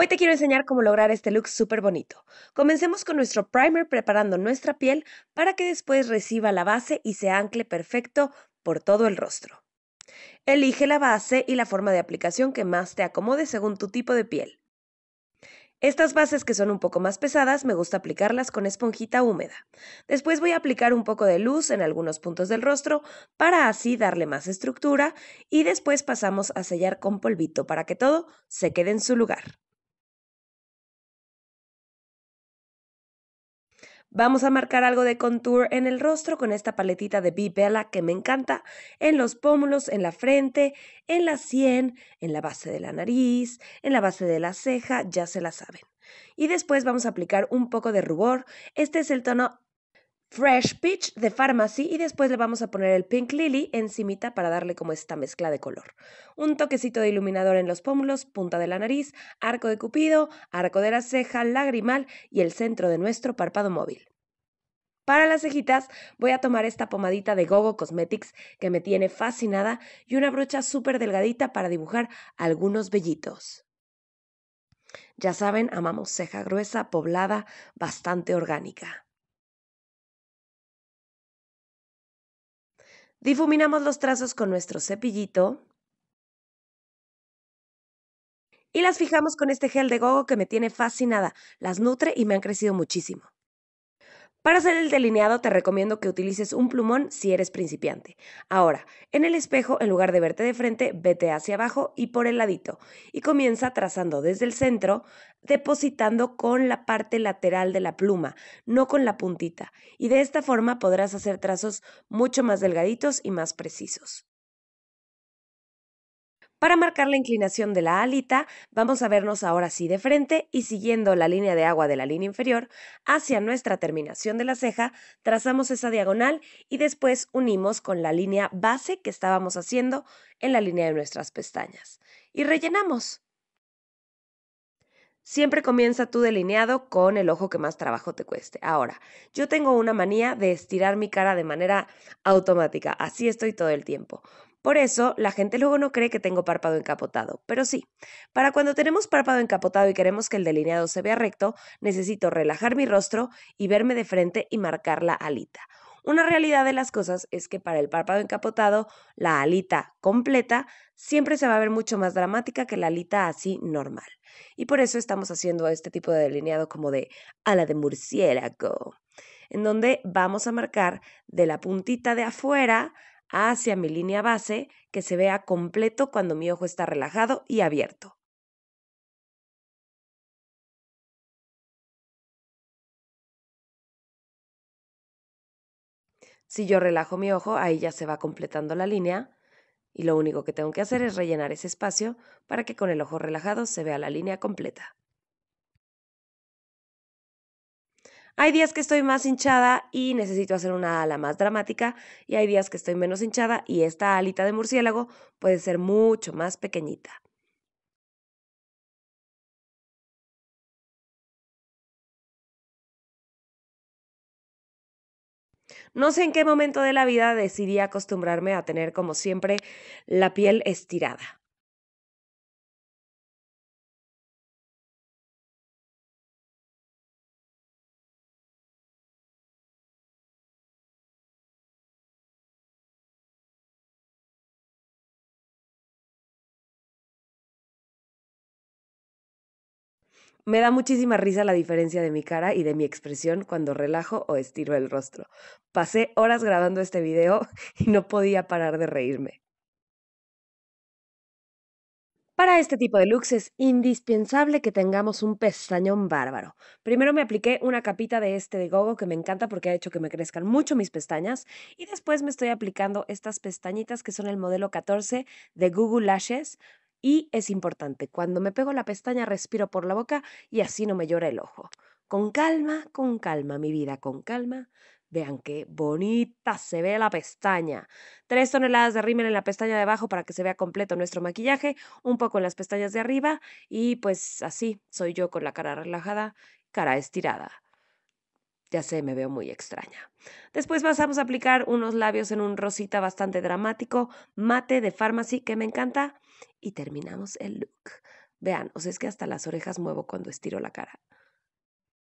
Hoy te quiero enseñar cómo lograr este look súper bonito. Comencemos con nuestro primer preparando nuestra piel para que después reciba la base y se ancle perfecto por todo el rostro. Elige la base y la forma de aplicación que más te acomode según tu tipo de piel. Estas bases que son un poco más pesadas me gusta aplicarlas con esponjita húmeda. Después voy a aplicar un poco de luz en algunos puntos del rostro para así darle más estructura y después pasamos a sellar con polvito para que todo se quede en su lugar. Vamos a marcar algo de contour en el rostro con esta paletita de Be Bella que me encanta, en los pómulos, en la frente, en la sien, en la base de la nariz, en la base de la ceja, ya se la saben. Y después vamos a aplicar un poco de rubor. Este es el tono Fresh Peach de Pharmacy y después le vamos a poner el Pink Lily encimita para darle como esta mezcla de color. Un toquecito de iluminador en los pómulos, punta de la nariz, arco de cupido, arco de la ceja, lagrimal y el centro de nuestro párpado móvil. Para las cejitas voy a tomar esta pomadita de Gogo Cosmetics que me tiene fascinada y una brocha súper delgadita para dibujar algunos vellitos. Ya saben, amamos ceja gruesa, poblada, bastante orgánica. Difuminamos los trazos con nuestro cepillito y las fijamos con este gel de gogo que me tiene fascinada, las nutre y me han crecido muchísimo. Para hacer el delineado te recomiendo que utilices un plumón si eres principiante. Ahora, en el espejo, en lugar de verte de frente, vete hacia abajo y por el ladito. Y comienza trazando desde el centro, depositando con la parte lateral de la pluma, no con la puntita. Y de esta forma podrás hacer trazos mucho más delgaditos y más precisos. Para marcar la inclinación de la alita, vamos a vernos ahora sí de frente y siguiendo la línea de agua de la línea inferior hacia nuestra terminación de la ceja, trazamos esa diagonal y después unimos con la línea base que estábamos haciendo en la línea de nuestras pestañas. Y rellenamos. Siempre comienza tu delineado con el ojo que más trabajo te cueste. Ahora, yo tengo una manía de estirar mi cara de manera automática, así estoy todo el tiempo. Por eso, la gente luego no cree que tengo párpado encapotado, pero sí. Para cuando tenemos párpado encapotado y queremos que el delineado se vea recto, necesito relajar mi rostro y verme de frente y marcar la alita. Una realidad de las cosas es que para el párpado encapotado, la alita completa siempre se va a ver mucho más dramática que la alita así normal. Y por eso estamos haciendo este tipo de delineado como de ala de murciélago, en donde vamos a marcar de la puntita de afuera hacia mi línea base que se vea completo cuando mi ojo está relajado y abierto. Si yo relajo mi ojo, ahí ya se va completando la línea y lo único que tengo que hacer es rellenar ese espacio para que con el ojo relajado se vea la línea completa. Hay días que estoy más hinchada y necesito hacer una ala más dramática y hay días que estoy menos hinchada y esta alita de murciélago puede ser mucho más pequeñita. No sé en qué momento de la vida decidí acostumbrarme a tener como siempre la piel estirada. Me da muchísima risa la diferencia de mi cara y de mi expresión cuando relajo o estiro el rostro. Pasé horas grabando este video y no podía parar de reírme. Para este tipo de looks es indispensable que tengamos un pestañón bárbaro. Primero me apliqué una capita de este de Gogo que me encanta porque ha hecho que me crezcan mucho mis pestañas y después me estoy aplicando estas pestañitas que son el modelo 14 de Google Lashes y es importante, cuando me pego la pestaña respiro por la boca y así no me llora el ojo. Con calma, con calma, mi vida, con calma. Vean qué bonita se ve la pestaña. Tres toneladas de rímel en la pestaña de abajo para que se vea completo nuestro maquillaje, un poco en las pestañas de arriba y pues así soy yo con la cara relajada, cara estirada. Ya sé, me veo muy extraña. Después pasamos a aplicar unos labios en un rosita bastante dramático, mate de Pharmacy, que me encanta, y terminamos el look. Vean, o sea, es que hasta las orejas muevo cuando estiro la cara.